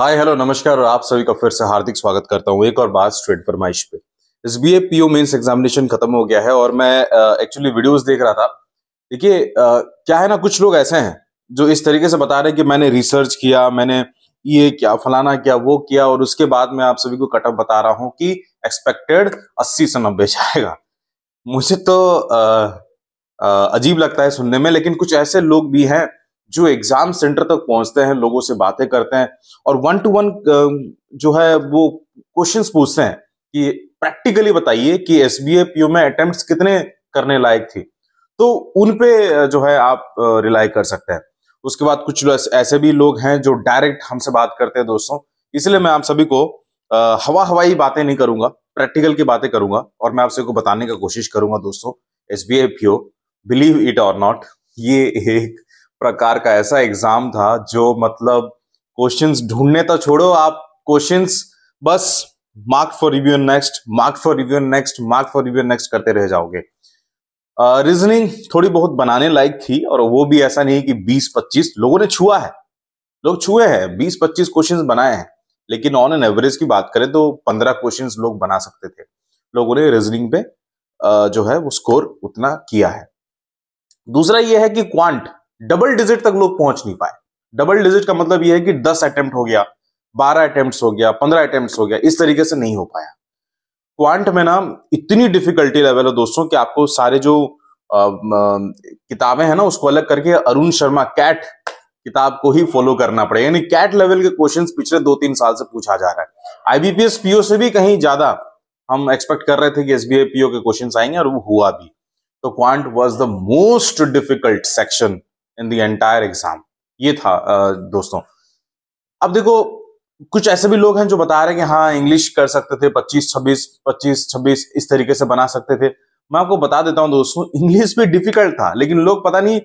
hi hello नमस्कार और आप सभी का फिर से हार्दिक स्वागत करता हूँ एक और बात स्ट्रेट फरमाइश पे S B A P O mains examination खत्म हो गया है और मैं एक्चुअली uh, वीडियोस देख रहा था देखिए uh, क्या है ना कुछ लोग ऐसे हैं जो इस तरीके से बता रहे हैं कि मैंने रिसर्च किया मैंने ये क्या फलाना किया वो किया और उसके बाद मैं आप सभी को कटअप बता रहा हूँ कि एक्सपेक्टेड अस्सी से नब्बे जाएगा मुझे तो uh, अजीब लगता है सुनने में लेकिन कुछ ऐसे लोग भी हैं जो एग्जाम सेंटर तक पहुंचते हैं लोगों से बातें करते हैं और वन टू वन जो है वो क्वेश्चंस पूछते हैं कि प्रैक्टिकली बताइए कि एस बी पीओ में अटेम्प्ट कितने करने लायक थी तो उनपे जो है आप रिलाई कर सकते हैं उसके बाद कुछ ऐसे भी लोग हैं जो डायरेक्ट हमसे बात करते हैं दोस्तों इसलिए मैं आप सभी को हवा हवाई बातें नहीं करूंगा प्रैक्टिकल की बातें करूंगा और मैं आपसे को बताने का कोशिश करूंगा दोस्तों S B believe it or not ये एक प्रकार का ऐसा एग्जाम था जो मतलब क्वेश्चंस ढूंढने तो छोड़ो आप क्वेश्चंस बस mark for review next mark for review next mark for review next करते रह जाओगे रीजनिंग uh, थोड़ी बहुत बनाने लायक थी और वो भी ऐसा नहीं कि 20-25 लोगों ने छुआ है लोग छुए हैं 20-25 क्वेश्चंस बनाए हैं लेकिन ऑन एन एवरेज की बात करें तो 15 क्वेश्चंस लोग बना सकते थे लोगों ने रीजनिंग पे uh, जो है वो स्कोर उतना किया है दूसरा यह है कि क्वांट डबल डिजिट तक लोग पहुंच नहीं पाए डबल डिजिट का मतलब यह है कि दस अटेम्प्ट हो गया बारह अटेम्प्ट हो गया पंद्रह अटेम्प्ट हो गया इस तरीके से नहीं हो पाया क्वांट में ना इतनी डिफिकल्टी लेवल है दोस्तों कि आपको सारे जो किताबें हैं ना उसको अलग करके अरुण शर्मा कैट किताब को ही फॉलो करना पड़ेगा यानी कैट लेवल के क्वेश्चंस पिछले दो तीन साल से पूछा जा रहा है आईबीपीएस पीओ से भी कहीं ज्यादा हम एक्सपेक्ट कर रहे थे कि एसबीआई पीओ के क्वेश्चन आएंगे और वो हुआ भी तो quant was the most difficult section in the entire exam ये था दोस्तों अब देखो कुछ ऐसे भी लोग हैं जो बता रहे हैं कि हाँ इंग्लिश कर सकते थे 25 26 25 26 इस तरीके से बना सकते थे मैं आपको बता देता हूं दोस्तों इंग्लिश भी डिफिकल्ट था लेकिन लोग पता नहीं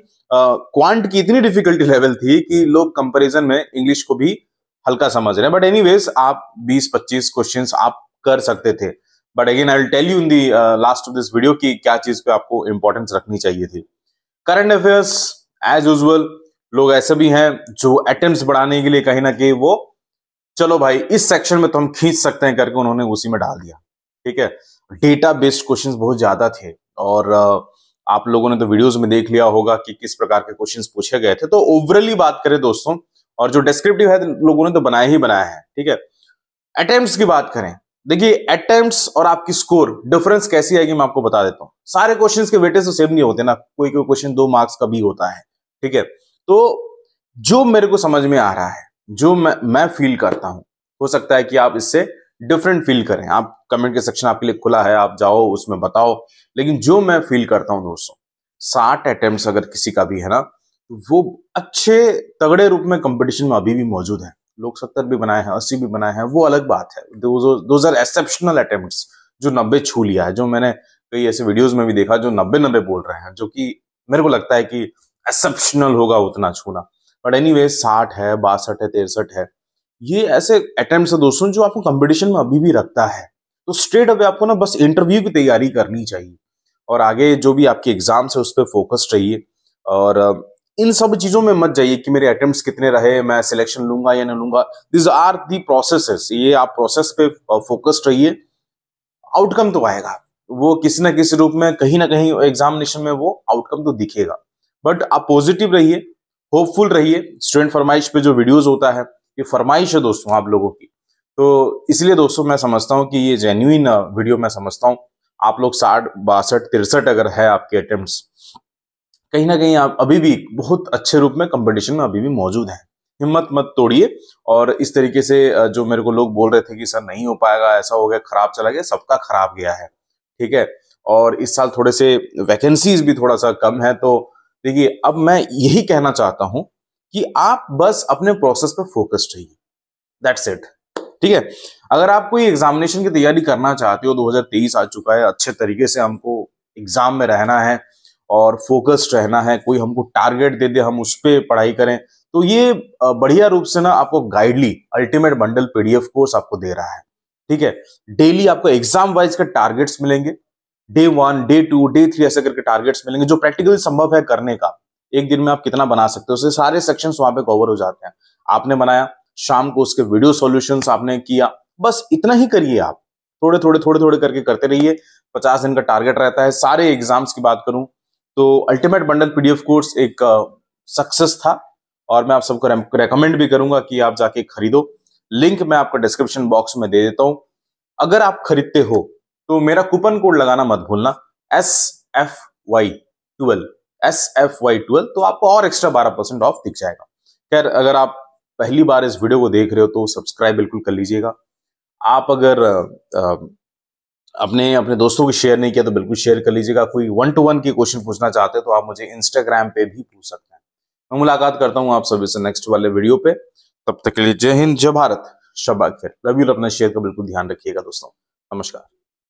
क्वांट की इतनी डिफिकल्टी लेवल थी कि लोग कंपैरिजन में इंग्लिश को भी हल्का समझ रहे हैं बट एनीवेज आप 20-25 क्वेश्चंस आप कर सकते थे but again I tell you in the last of this video की क्या चीज पे आपको इंपॉर्टेंस रखनी चाहिए थी करंट अफेयर्स एज यूजल लोग ऐसे भी हैं जो अटेम्प्ट बढ़ाने के लिए कहीं ना कहीं वो चलो भाई इस सेक्शन में तो हम खींच सकते हैं करके उन्होंने उसी में डाल दिया ठीक है डेटा बेस्ड क्वेश्चंस बहुत ज्यादा थे और आप लोगों ने तो वीडियोस में देख लिया होगा कि किस प्रकार के क्वेश्चंस पूछे गए थे तो ओवरली बात करें दोस्तों और जो डिस्क्रिप्टिव है लोगों ने तो बनाया ही बनाया है ठीक है अटेम्प्ट की बात करें देखिए अटेम्प्ट और आपकी स्कोर डिफरेंस कैसी आएगी मैं आपको बता देता हूँ सारे क्वेश्चन के वेटेज तो सेम नहीं होते ना कोई कोई क्वेश्चन दो मार्क्स का भी होता है ठीक है तो जो मेरे को समझ में आ रहा है जो मैं मैं फील करता हूं हो सकता है कि आप इससे डिफरेंट फील करें आप कमेंट के सेक्शन आपके लिए खुला है आप जाओ उसमें बताओ लेकिन जो मैं फील करता हूँ दोस्तों साठ अटेम्प्ट अगर किसी का भी है ना तो वो अच्छे तगड़े रूप में कंपटीशन में अभी भी मौजूद है लोग सत्तर भी बनाए हैं अस्सी भी बनाए हैं वो अलग बात है एक्सेप्शनल अटेम्प्ट जो नब्बे छू लिया है जो मैंने कई ऐसे वीडियोज में भी देखा जो नब्बे नब्बे बोल रहे हैं जो कि मेरे को लगता है कि एक्सेप्शनल होगा उतना छूना बट एनी वे साठ है बासठ है तिरसठ है ये ऐसे अटेम्प्ट है दोस्तों जो आपको कंपटीशन में अभी भी रखता है तो स्ट्रेट अवे आपको ना बस इंटरव्यू की तैयारी करनी चाहिए और आगे जो भी आपके एग्जाम्स है उस पर फोकस चाहिए और इन सब चीजों में मत जाइए कि मेरे अटेम्प्ट कितने रहे मैं सिलेक्शन लूंगा या नहीं लूंगा दिज आर दी प्रोसेस ये आप प्रोसेस पे फोकस्ड रहिए आउटकम तो आएगा वो किसी ना किसी रूप में कहीं ना कहीं एग्जामिनेशन में वो आउटकम तो दिखेगा बट आप पॉजिटिव रहिए होपफुल रहिए स्टूडेंट फरमाइश पे जो वीडियोस होता है ये फरमाइश है दोस्तों आप लोगों की तो इसलिए दोस्तों मैं समझता हूँ कि ये जेन्यून वीडियो मैं समझता हूँ आप लोग साठ बासठ तिरसठ अगर है आपके अटेम्प्ट कहीं ना कहीं आप अभी भी बहुत अच्छे रूप में कंपटीशन में अभी भी मौजूद हैं हिम्मत मत तोड़िए और इस तरीके से जो मेरे को लोग बोल रहे थे कि सर नहीं हो पाएगा ऐसा हो गया खराब चला गया सबका खराब गया है ठीक है और इस साल थोड़े से वैकेंसीज भी थोड़ा सा कम है तो देखिए अब मैं यही कहना चाहता हूं कि आप बस अपने प्रोसेस पर फोकस रहिए दैट्स इट ठीक है अगर आप कोई एग्जामिनेशन की तैयारी करना चाहते हो 2023 आ चुका है अच्छे तरीके से हमको एग्जाम में रहना है और फोकस्ड रहना है कोई हमको टारगेट दे दे हम उस पर पढ़ाई करें तो ये बढ़िया रूप से ना आपको Guidely ultimate bundle PDF course आपको दे रहा है ठीक है डेली आपको एग्जाम वाइज के टारगेट्स मिलेंगे day one day two day three ऐसे करके टारगेट्स मिलेंगे जो प्रैक्टिकली संभव है करने का एक दिन में आप कितना बना सकते हो उससे सारे सेक्शन वहां पे कवर हो जाते हैं आपने बनाया शाम को उसके वीडियो सॉल्यूशन आपने किया बस इतना ही करिए आप थोड़े थोड़े थोड़े थोड़े करके करते रहिए पचास दिन का टारगेट रहता है सारे एग्जाम्स की बात करूं तो अल्टीमेट बंडल पीडीएफ कोर्स एक सक्सेस था और मैं आप सबको रेकमेंड भी करूंगा कि आप जाके खरीदो लिंक मैं आपको डिस्क्रिप्शन बॉक्स में दे देता हूं अगर आप खरीदते हो तो मेरा कूपन कोड लगाना मत भूलना S F Y twelve S F Y twelve तो आपको और एक्स्ट्रा बारह परसेंट ऑफ दिख जाएगा खैर अगर आप पहली बार इस वीडियो को देख रहे हो तो सब्सक्राइब बिल्कुल कर लीजिएगा आप अगर आ, अपने अपने दोस्तों को शेयर नहीं किया तो बिल्कुल शेयर कर लीजिएगा कोई वन टू वन की क्वेश्चन पूछना चाहते हो तो आप मुझे इंस्टाग्राम पे भी पूछ सकते हैं मैं मुलाकात करता हूँ आप सभी से नेक्स्ट वाले वीडियो पे तब तक के लिए जय हिंद जय भारत शबा खैर रवि और अपना शेयर का बिल्कुल ध्यान रखिएगा दोस्तों नमस्कार